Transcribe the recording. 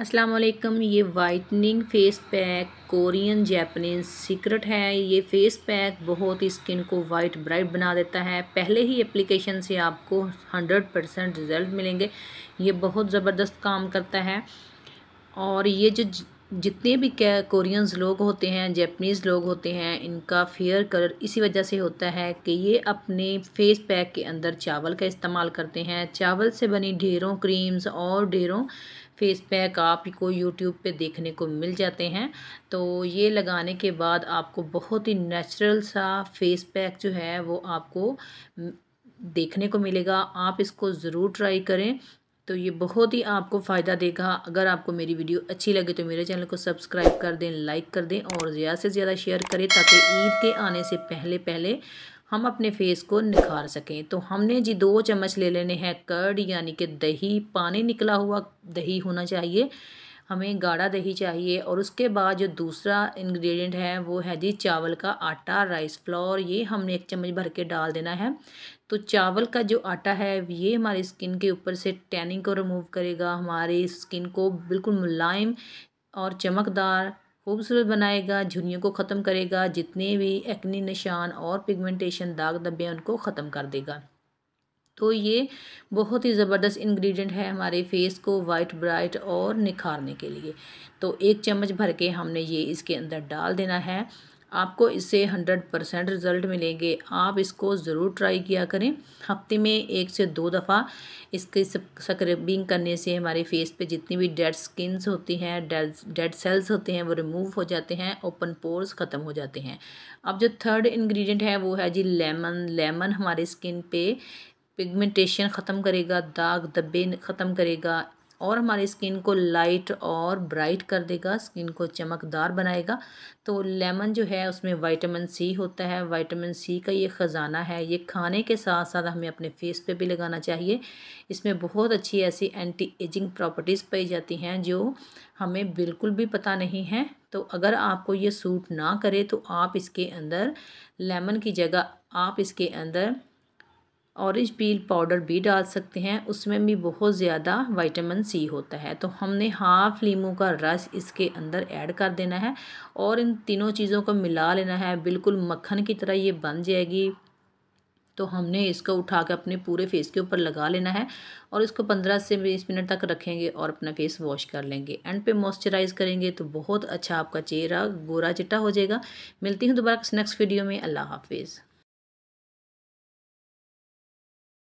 अस्सलाम वालेकुम ये whitening face pack Korean Japanese secret है ये फेस पैक बहुत ही स्किन को वाइट ब्राइट बना देता है पहले ही एप्लीकेशन से आपको हंड्रेड परसेंट रिज़ल्ट मिलेंगे ये बहुत ज़बरदस्त काम करता है और ये जो जितने भी कोरियंस लोग होते हैं जैपनीज़ लोग होते हैं इनका फेयर कलर इसी वजह से होता है कि ये अपने फेस पैक के अंदर चावल का इस्तेमाल करते हैं चावल से बनी ढेरों क्रीम्स और ढेरों फेस पैक आपको यूट्यूब पे देखने को मिल जाते हैं तो ये लगाने के बाद आपको बहुत ही नेचुरल सा फेस पैक जो है वो आपको देखने को मिलेगा आप इसको ज़रूर ट्राई करें तो ये बहुत ही आपको फ़ायदा देगा अगर आपको मेरी वीडियो अच्छी लगे तो मेरे चैनल को सब्सक्राइब कर दें लाइक कर दें और ज़्यादा से ज़्यादा शेयर करें ताकि ईद के आने से पहले पहले हम अपने फेस को निखार सकें तो हमने जी दो चम्मच ले लेने हैं कर्ड यानी कि दही पानी निकला हुआ दही होना चाहिए हमें गाढ़ा दही चाहिए और उसके बाद जो दूसरा इंग्रेडिएंट है वो है जी चावल का आटा राइस फ्लोर ये हमने एक चम्मच भर के डाल देना है तो चावल का जो आटा है ये हमारी स्किन के ऊपर से टैनिंग को रिमूव करेगा हमारी स्किन को बिल्कुल मुलायम और चमकदार खूबसूरत बनाएगा झुनियों को ख़त्म करेगा जितने भी एक्नी निशान और पिगमेंटेशन दाग धब्बे उनको ख़त्म कर देगा तो ये बहुत ही ज़बरदस्त इंग्रेडिएंट है हमारे फेस को वाइट ब्राइट और निखारने के लिए तो एक चम्मच भर के हमने ये इसके अंदर डाल देना है आपको इससे हंड्रेड परसेंट रिज़ल्ट मिलेंगे आप इसको ज़रूर ट्राई किया करें हफ्ते में एक से दो दफ़ा इसकी स्क्रबिंग करने से हमारे फेस पे जितनी भी डेड स्किन्स होती हैं डेड डेड सेल्स होते हैं वो रिमूव हो जाते हैं ओपन पोर्स ख़त्म हो जाते हैं अब जो थर्ड इंग्रेडिएंट है वो है जी लेमन लेमन हमारे स्किन पे पिगमेंटेशन ख़त्म करेगा दाग धब्बे ख़त्म करेगा और हमारी स्किन को लाइट और ब्राइट कर देगा स्किन को चमकदार बनाएगा तो लेमन जो है उसमें वाइटामिन सी होता है वाइटामिन सी का ये ख़जाना है ये खाने के साथ साथ हमें अपने फेस पे भी लगाना चाहिए इसमें बहुत अच्छी ऐसी एंटी एजिंग प्रॉपर्टीज़ पाई जाती हैं जो हमें बिल्कुल भी पता नहीं है तो अगर आपको ये सूट ना करे तो आप इसके अंदर लेमन की जगह आप इसके अंदर ऑरेंज पील पाउडर भी डाल सकते हैं उसमें भी बहुत ज़्यादा विटामिन सी होता है तो हमने हाफ लीमू का रस इसके अंदर ऐड कर देना है और इन तीनों चीज़ों को मिला लेना है बिल्कुल मक्खन की तरह ये बन जाएगी तो हमने इसको उठा के अपने पूरे फेस के ऊपर लगा लेना है और इसको पंद्रह से बीस मिनट तक रखेंगे और अपना फेस वॉश कर लेंगे एंड पे मॉइस्चराइज करेंगे तो बहुत अच्छा आपका चेहरा गोरा चिट्टा हो जाएगा मिलती हूँ दोबारा नेक्स्ट वीडियो में अल्लाह हाफिज़